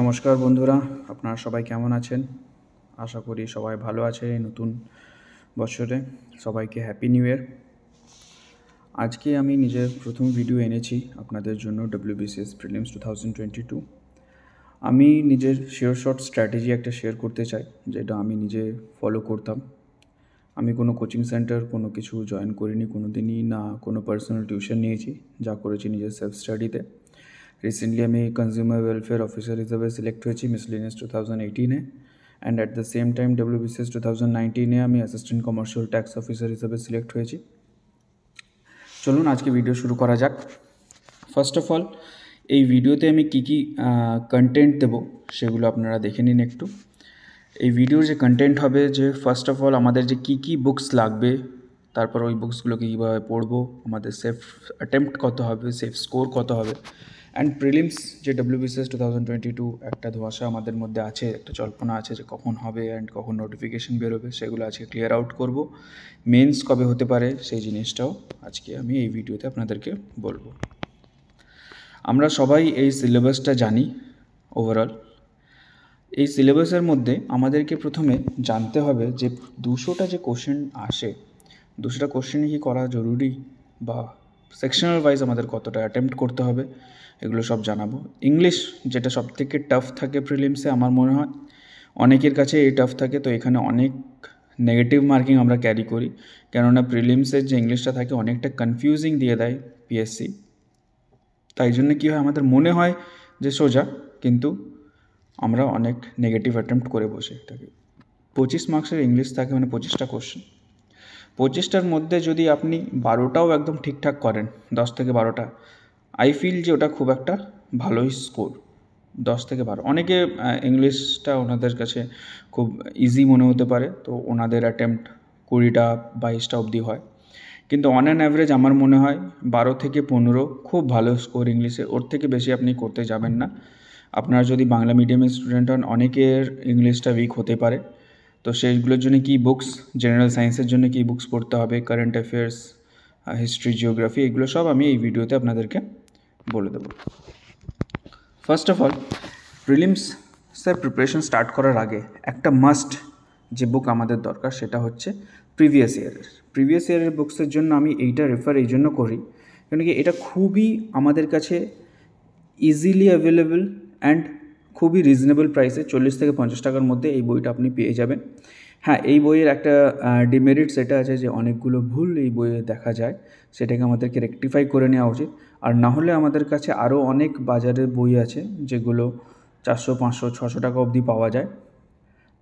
নমস্কার বন্ধুরা আপনারা সবাই কেমন আছেন আশা করি সবাই ভালো আছে এই নতুন বছরে সবাইকে হ্যাপি নিউ ইয়ার আজকে আমি নিজের প্রথম ভিডিও এনেছি আপনাদের জন্য WBCS prelims two thousand twenty two আমি নিজের শেয়ার শর্ট স্ট্র্যাটেজি একটা শেয়ার করতে চাই যেটা আমি নিজে ফলো করতাম আমি কোনো কোচিং সেন্টার কোনো কিছু জয়েন করিনি কোনো দিনই না কোনো পার্সোনাল টিউশন নিয়েছি যা করেছি নিজের সেলফ স্টাডিতে রিসেন্টলি আমি কনজিউমার ওয়েলফেয়ার অফিসার হিসেবে সিলেক্ট হইছি মিসলিনিয়াস 2018 এ and at the same time WBCS 2019 এ আমি অ্যাসিস্ট্যান্ট কমার্শিয়াল ট্যাক্স অফিসার হিসেবে সিলেক্ট হইছি চলুন আজকে ভিডিও শুরু করা যাক ফার্স্ট অফ অল এই ভিডিওতে আমি কি কি কন্টেন্ট দেবো সেগুলো আপনারা দেখenin একটু এই ভিডিওর যে কন্টেন্ট হবে যে ফার্স্ট অফ অল আমাদের যে কি কি বুকস লাগবে তারপর ওই বুকস গুলোকে কিভাবে পড়বো আমাদের সেফ अटेम्प्ट কত হবে সেফ স্কোর কত হবে অ্যান্ড প্রিলিমস যে BCS two thousand twenty two একটা ধোয়াশা আমাদের মধ্যে আছে একটা জল্পনা আছে যে কখন হবে অ্যান্ড কখন নোটিফিকেশন বেরোবে সেগুলো আজকে ক্লিয়ার আউট করব মেন্স কবে হতে পারে সেই জিনিসটাও আজকে আমি এই ভিডিওতে আপনাদেরকে বলবো আমরা সবাই এই সিলেবাসটা জানি ওভারঅল এই সিলেবাসের মধ্যে আমাদেরকে প্রথমে জানতে হবে যে দুশোটা যে কোশ্চেন আসে দুশোটা কোশ্চেন কি করা জরুরি বা সেকশনাল ওয়াইজ আমাদের কতটা অ্যাটেম্প্ট করতে হবে এগুলো সব জানাবো ইংলিশ যেটা সব থেকে টাফ থাকে প্রিলিমসে আমার মনে হয় অনেকের কাছে এই টাফ থাকে তো এখানে অনেক নেগেটিভ মার্কিং আমরা ক্যারি করি কেননা প্রিলিমসের যে ইংলিশটা থাকে অনেকটা কনফিউজিং দিয়ে দেয় পিএসসি তাই জন্য কী হয় আমাদের মনে হয় যে সোজা কিন্তু আমরা অনেক নেগেটিভ অ্যাটেম্প্ট করে বসে থাকি পঁচিশ মার্কসের ইংলিশ থাকে মানে পঁচিশটা কোশ্চেন পঁচিশটার মধ্যে যদি আপনি বারোটাও একদম ঠিকঠাক করেন দশ থেকে বারোটা আই ফিল যে ওটা খুব একটা ভালোই স্কোর দশ থেকে বারো অনেকে ইংলিশটা ওনাদের কাছে খুব ইজি মনে হতে পারে তো ওনাদের অ্যাটেম্প্ট কুড়িটা বাইশটা অবধি হয় কিন্তু অন অ্যান অ্যাভারেজ আমার মনে হয় বারো থেকে পনেরো খুব ভালো স্কোর ইংলিশে ওর থেকে বেশি আপনি করতে যাবেন না আপনারা যদি বাংলা মিডিয়ামের স্টুডেন্ট হন অনেকের ইংলিশটা উইক হতে পারে তো সেইগুলোর জন্য কি বুকস জেনারেল সায়েন্সের জন্য কি বুকস পড়তে হবে কারেন্ট অ্যাফেয়ার্স হিস্ট্রি জিওগ্রাফি এগুলো সব আমি এই ভিডিওতে আপনাদেরকে বলে দেবো ফার্স্ট অফ অল প্রিলিমসের প্রিপারেশন স্টার্ট করার আগে একটা মাস্ট যে বুক আমাদের দরকার সেটা হচ্ছে প্রিভিয়াস ইয়ারের প্রিভিয়াস ইয়ারের বুকসের জন্য আমি এইটা রেফার এই জন্য করি কেন কি এটা খুবই আমাদের কাছে ইজিলি অ্যাভেলেবল অ্যান্ড খুবই রিজনেবল প্রাইসে চল্লিশ থেকে পঞ্চাশ টাকার মধ্যে এই বইটা আপনি পেয়ে যাবেন হ্যাঁ এই বইয়ের একটা ডিমেরিট সেটা আছে যে অনেকগুলো ভুল এই বইয়ে দেখা যায় সেটাকে আমাদেরকে রেকটিফাই করে নেওয়া উচিত আর না হলে আমাদের কাছে আরও অনেক বাজারের বই আছে যেগুলো চারশো পাঁচশো ছশো টাকা অবধি পাওয়া যায়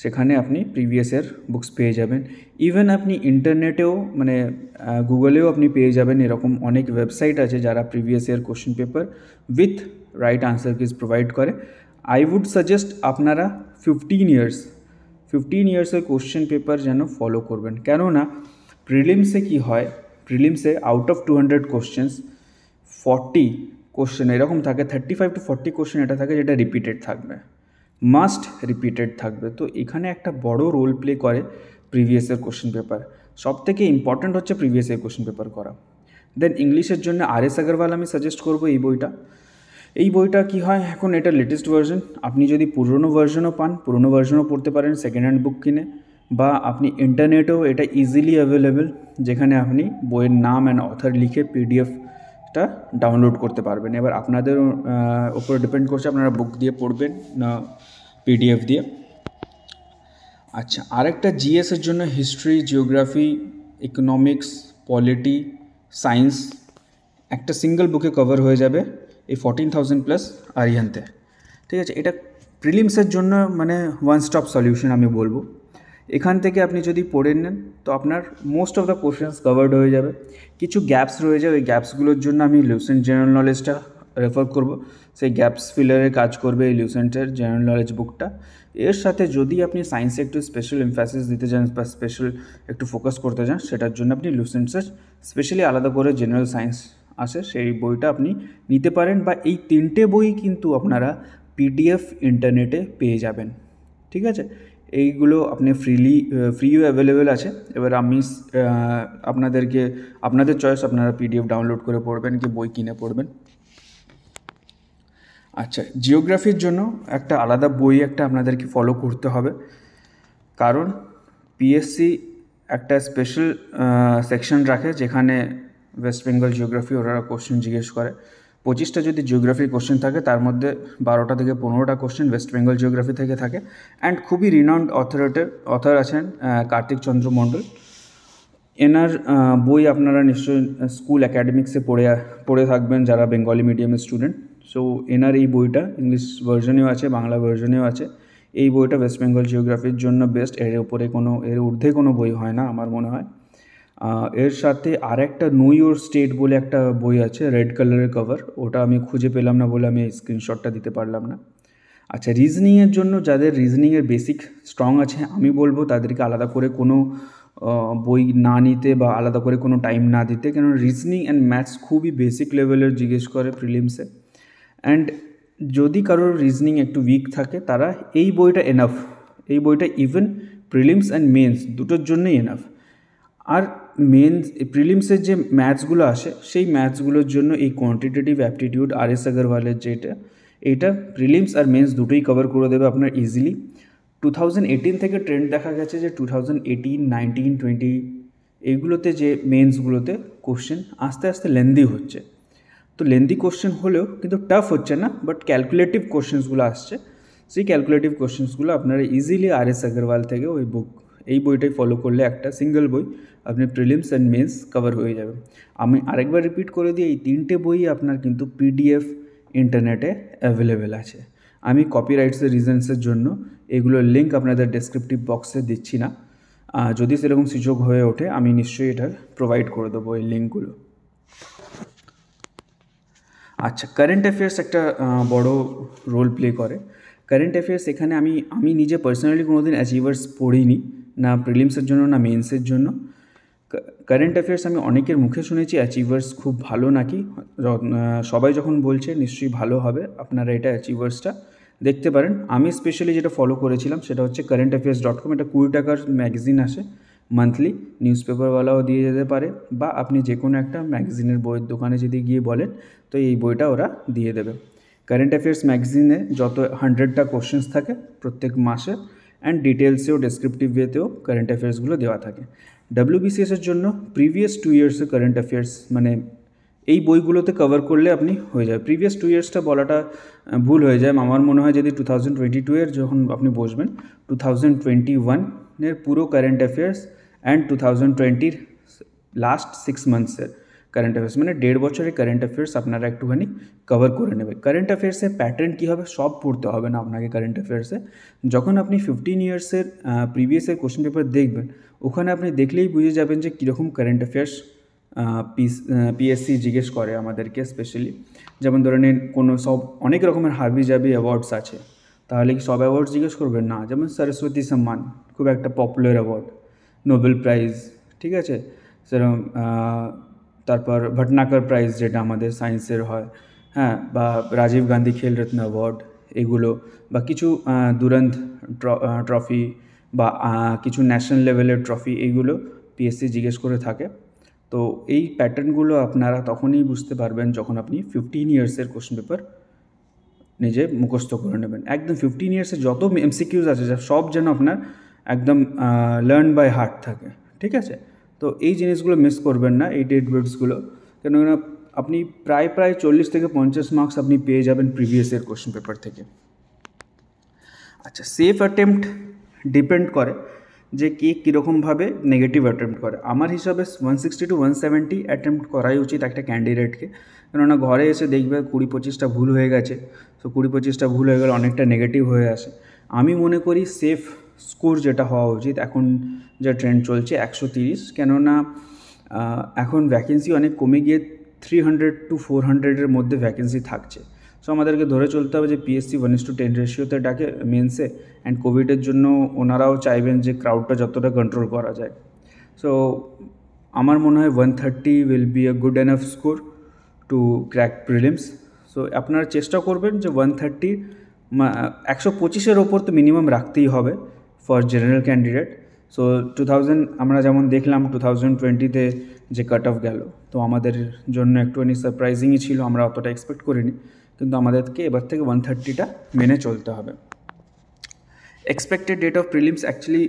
সেখানে আপনি প্রিভিয়াসের বুকস পেয়ে যাবেন ইভেন আপনি ইন্টারনেটেও মানে গুগলেও আপনি পেয়ে যাবেন এরকম অনেক ওয়েবসাইট আছে যারা previous year question paper with right answer keys provide করে আই উড সাজেস্ট আপনারা ফিফটিন ইয়ার্স ফিফটিন ইয়ার্সের কোশ্চেন পেপার যেন ফলো করবেন কেননা প্রিলিমসে কি হয় প্রিলিমসে out of two hundred questions forty question এরকম থাকে thirty five to forty question এটা থাকে যেটা রিপিটেড থাকবে মাস্ট রিপিটেড থাকবে তো এখানে একটা বড় রোল প্লে করে প্রিভিয়াসের কোশ্চেন পেপার সব থেকে ইম্পর্ট্যান্ট হচ্ছে প্রিভিয়াসের কোশ্চেন পেপার করা দেন ইংলিশের জন্য আর এস আগরওয়াল আমি সাজেস্ট করবো এই বইটা এই বইটা কি হয় এখন এটা লেটেস্ট ভার্জন আপনি যদি পুরনো ভার্জনও পান পুরনো ভার্জনও পড়তে পারেন সেকেন্ড হ্যান্ড বুক কিনে বা আপনি ইন্টারনেটেও এটা ইজিলি অ্যাভেলেবেল যেখানে আপনি বইয়ের নাম অ্যান্ড অথার লিখে পিডিএফটা ডাউনলোড করতে পারবেন এবার আপনাদের ওপর ডিপেন্ড করছে আপনারা বুক দিয়ে পড়বেন না পিডিএফ দিয়ে আচ্ছা আরেকটা জিএসের জন্য history geography economics polity science একটা সিঙ্গেল বুকে কভার হয়ে যাবে এই ফোরটিন থাউজেন্ড প্লাস আরিয়ানতে ঠিক আছে এটা প্রিলিমসের জন্য মানে ওয়ান স্টপ সলিউশন আমি বলবো এখান থেকে আপনি যদি পড়ে নেন তো আপনার most of the questions covered হয়ে যাবে কিছু গ্যাপস রয়ে যাবে ওই গ্যাপসগুলোর জন্য আমি লিউসেন্ট জেনারেল নলেজটা রেফার করব সেই গ্যাপস ফিলারে কাজ করবে এই লিউসেন্টের জেনারেল নলেজ বুকটা এর সাথে যদি আপনি সায়েন্সে একটু স্পেশাল ইমফ্যাসিস দিতে চান বা স্পেশাল একটু ফোকাস করতে চান সেটার জন্য আপনি লিউসেন্টসের স্পেশালি আলাদা করে জেনারেল সায়েন্স আছে সেই বইটা আপনি নিতে পারেন বা এই তিনটে বই কিন্তু আপনারা পিডিএফ ইন্টারনেটে পেয়ে যাবেন ঠিক আছে এইগুলো আপনি ফ্রিলি ফ্রিও অ্যাভেলেবেল আছে এবার আমি আপনাদেরকে আপনাদের চয়েস আপনারা পিডিএফ ডাউনলোড করে পড়বেন কি বই কিনে পড়বেন আচ্ছা জিওগ্রাফির জন্য একটা আলাদা বই একটা আপনাদেরকে ফলো করতে হবে কারণ পিএসসি একটা স্পেশাল সেকশন রাখে যেখানে ওয়েস্ট বেঙ্গল জিওগ্রাফি ওরা কোশ্চেন জিজ্ঞেস করে পঁচিশটা যদি জিওগ্রাফির কোশ্চেন থাকে তার মধ্যে বারোটা থেকে পনেরোটা কোশ্চেন ওয়েস্ট বেঙ্গল জিওগ্রাফি থেকে থাকে অ্যান্ড খুবই রিনাউন্ড অথরেটের অথর আছেন কার্তিক চন্দ্র মণ্ডল এনার বই আপনারা নিশ্চয়ই স্কুল অ্যাকাডেমিক্সে পড়ে পড়ে থাকবেন যারা বেঙ্গলি মিডিয়ামের স্টুডেন্ট সো এনার এই বইটা ইংলিশ ভার্জনেও আছে বাংলা ভার্জনেও আছে এই বইটা ওয়েস্ট বেঙ্গল জিওগ্রাফির জন্য বেস্ট এর উপরে কোনো এর ঊর্ধ্বে কোনো বই হয় না আমার মনে হয় এর সাথে আর একটা নো ইয়োর স্টেট বলে একটা বই আছে রেড কালারের কভার ওটা আমি খুঁজে পেলাম না বলে আমি স্ক্রিনশটটা দিতে পারলাম না আচ্ছা রিজনিংয়ের জন্য যাদের রিজনিংয়ের বেসিক স্ট্রং আছে আমি বলবো তাদেরকে আলাদা করে কোনো বই না নিতে বা আলাদা করে কোনো টাইম না দিতে কেন রিজনিং অ্যান্ড ম্যাথস খুবই বেসিক লেভেলের জিজ্ঞেস করে প্রিলিমসে অ্যান্ড যদি কারোর রিজনিং একটু উইক থাকে তারা এই বইটা এনাফ এই বইটা ইভেন প্রিলিমস অ্যান্ড মেন্স দুটোর জন্যই এনাফ আর মেন প্রিলিমসের যে ম্যাথসগুলো আসে সেই ম্যাথসগুলোর জন্য এই কোয়ান্টিটেটিভ অ্যাপটিটিউড আর এস আগরওয়ালের যেটা এইটা প্রিলিমস আর মেন্স দুটোই কভার করে দেবে আপনার ইজিলি টু থাউজেন্ড এইটিন থেকে ট্রেন্ড দেখা গেছে যে two thousand eighteen nineteen twenty এইগুলোতে যে মেন্সগুলোতে কোশ্চেন আস্তে আস্তে লেন্দি হচ্ছে তো লেন্দি কোশ্চেন হলেও কিন্তু টাফ হচ্ছে না বাট ক্যালকুলেটিভ কোশ্চেন্সগুলো আসছে সেই ক্যালকুলেটিভ কোশ্চেন্সগুলো আপনারা ইজিলি আর এস আগরওয়াল থেকে ওই বুক এই বইটাই ফলো করলে একটা সিঙ্গেল বই আপনি প্রিলিমস অ্যান্ড মেন্স কভার হয়ে যাবে আমি আরেকবার রিপিট করে দিই এই তিনটে বই আপনার কিন্তু পিডিএফ ইন্টারনেটে অ্যাভেলেবেল আছে আমি কপিরাইটসের রিজনসের জন্য এগুলোর লিঙ্ক আপনাদের ডেসক্রিপটিভ বক্সে দিচ্ছি না যদি সেরকম সুযোগ হয়ে ওঠে আমি নিশ্চয়ই এটা প্রোভাইড করে দেবো এই লিঙ্কগুলো আচ্ছা কারেন্ট অ্যাফেয়ার্স একটা বড় রোল প্লে করে কারেন্ট অ্যাফেয়ার্স এখানে আমি আমি নিজে পার্সোনালি কোনো দিন অ্যাচিভার্স পড়িনি না প্রিলিমসের জন্য না মেন্সের জন্য কারেন্ট অ্যাফেয়ার্স আমি অনেকের মুখে শুনেছি অ্যাচিভার্স খুব ভালো নাকি সবাই যখন বলছে নিশ্চয়ই ভালো হবে আপনারা এটা অ্যাচিভার্সটা দেখতে পারেন আমি স্পেশালি যেটা ফলো করেছিলাম সেটা হচ্ছে কারেন্ট অ্যাফেয়ার্স ডট কম এটা কুড়ি টাকার ম্যাগাজিন আসে মান্থলি নিউজ পেপারওয়ালাও দিয়ে যেতে পারে বা আপনি যে কোনো একটা ম্যাগাজিনের বইয়ের দোকানে যদি গিয়ে বলেন তো এই বইটা ওরা দিয়ে দেবে কারেন্ট অ্যাফেয়ার্স ম্যাগাজিনে যত হান্ড্রেডটা কোশ্চেন্স থাকে প্রত্যেক মাসে অ্যান্ড ডিটেলসেও ডেসক্রিপটিভ ওয়েতেও কারেন্ট অ্যাফেয়ার্সগুলো দেওয়া থাকে ডাব্লিউবিসিএসের জন্য প্রিভিয়াস টু ইয়ার্সের কারেন্ট অ্যাফেয়ার্স মানে এই বইগুলোতে কভার করলে আপনি হয়ে যাবে প্রিভিয়াস টু ইয়ার্সটা বলাটা ভুল হয়ে যায় আমার মনে হয় যদি টু থাউজেন্ড টোয়েন্টি টু এর যখন আপনি বসবেন টু থাউজেন্ড টোয়েন্টি ওয়ানের পুরো current affairs and two thousand টোয়েন্টির লাস্ট সিক্স মান্থসের কারেন্ট অ্যাফেয়ার্স মানে দেড় বছরে কারেন্ট অ্যাফেয়ার্স আপনারা একটুখানি কভার করে নেবে কারেন্ট অ্যাফেয়ার্সে প্যাটার্ন কী হবে সব পড়তে হবে না আপনাকে কারেন্ট অ্যাফেয়ার্সে যখন আপনি ফিফটিন ইয়ার্সের প্রিভিয়াসের কোশ্চেন পেপার দেখবেন ওখানে আপনি দেখলেই বুঝে যাবেন যে কীরকম কারেন্ট অ্যাফেয়ার্স পিএসসি জিজ্ঞেস করে আমাদেরকে স্পেশালি যেমন ধরে নিন কোনো সব অনেক রকমের হাবি জাবি অ্যাওয়ার্ডস আছে তাহলে কি সব অ্যাওয়ার্ড জিজ্ঞেস করবে না যেমন সরস্বতী সম্মান খুব একটা পপুলার অ্যাওয়ার্ড নোবেল প্রাইজ ঠিক আছে সেরকম তারপর ভটনাকর প্রাইজ যেটা আমাদের সায়েন্সের হয় হ্যাঁ বা রাজীব গান্ধী খেল রত্ন অ্যাওয়ার্ড এগুলো বা কিছু দুরন্ত ট্রফি বা কিছু ন্যাশনাল লেভেলের ট্রফি এইগুলো পিএসসি জিজ্ঞেস করে থাকে তো এই প্যাটার্নগুলো আপনারা তখনই বুঝতে পারবেন যখন আপনি ফিফটিন ইয়ার্সের কোশ্চেন পেপার নিজে মুখস্থ করে নেবেন একদম ফিফটিন ইয়ার্সের যত এমসিকিউজ আছে সব যেন আপনার একদম লার্ন বাই হার্ট থাকে ঠিক আছে তো এই জিনিসগুলো মিস করবেন না এই ডেট কেন কেননা আপনি প্রায় প্রায় চল্লিশ থেকে পঞ্চাশ মার্কস আপনি পেয়ে যাবেন প্রিভিয়াস ইয়ার কোশ্চেন পেপার থেকে আচ্ছা সেফ অ্যাটেম্পট ডিপেন্ড করে যে কে কীরকমভাবে নেগেটিভ অ্যাটেম্প্ট করে আমার হিসাবে one sixty to one seventy attempt করাই উচিত একটা ক্যান্ডিডেটকে কেননা ঘরে এসে দেখবে কুড়ি পঁচিশটা ভুল হয়ে গেছে তো কুড়ি পঁচিশটা ভুল হয়ে গেলে অনেকটা নেগেটিভ হয়ে আসে আমি মনে করি সেফ স্কোর যেটা হওয়া উচিত এখন যা ট্রেন্ড চলছে একশো তিরিশ কেননা এখন ভ্যাকেন্সি অনেক কমে গিয়ে থ্রি হান্ড্রেড টু ফোর হান্ড্রেডের মধ্যে ভ্যাকেন্সি থাকছে সো আমাদেরকে ধরে চলতে হবে যে PSC one is to ten রেশিওতে ডাকে মেন্সে অ্যান্ড কোভিডের জন্য ওনারাও চাইবেন যে ক্রাউডটা যতটা কন্ট্রোল করা যায় সো আমার মনে হয় one thirty will be a good enough score to crack prelims so আপনারা চেষ্টা করবেন যে ওয়ান থার্টি একশো পঁচিশের ওপর তো মিনিমাম রাখতেই হবে for general candidate so two thousand আমরা যেমন দেখলাম টু থাউজেন্ড টোয়েন্টিতে যে কাট অফ গেল তো আমাদের জন্য একটুখানি সারপ্রাইজিংই ছিল আমরা অতটা এক্সপেক্ট করিনি কিন্তু আমাদেরকে এবার থেকে ওয়ান থার্টিটা মেনে চলতে হবে expected date of prelims actually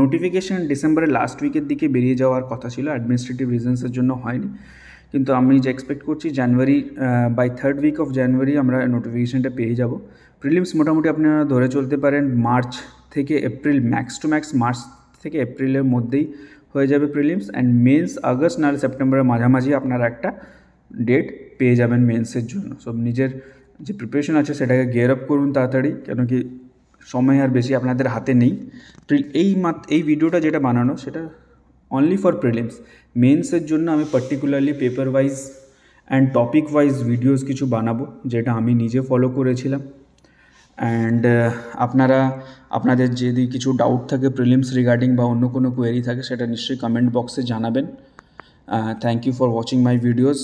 notification ডিসেম্বরের লাস্ট উইকের দিকে বেরিয়ে যাওয়ার কথা ছিল অ্যাডমিনিস্ট্রেটিভ রিজনসের জন্য হয়নি কিন্তু আমি যে এক্সপেক্ট করছি January by third week of January আমরা নোটিফিকেশানটা পেয়ে যাব প্রিলিমস মোটামুটি আপনারা ধরে চলতে পারেন মার্চ থেকে April max to max March থেকে এপ্রিলের মধ্যেই হয়ে যাবে প্রিলিমস অ্যান্ড মেন্স আগস্ট নাহলে সেপ্টেম্বরের মাঝামাঝি আপনারা একটা ডেট পেয়ে যাবেন মেন্সের জন্য সব নিজের যে প্রিপারেশন আছে সেটাকে গিয়ার আপ করুন তাড়াতাড়ি কেন কি সময় আর বেশি আপনাদের হাতে নেই এই মাত এই ভিডিওটা যেটা বানানো সেটা অনলি ফর প্রিলিমস মেন্সের জন্য আমি particularly paper wise and topic wise videos কিছু বানাবো যেটা আমি নিজে ফলো করেছিলাম অ্যান্ড uh, আপনারা আপনাদের যদি কিছু ডাউট থাকে প্রিলিমস রিগার্ডিং বা অন্য কোনো কোয়েরি থাকে সেটা নিশ্চয়ই কমেন্ট বক্সে জানাবেন thank you for watching my videos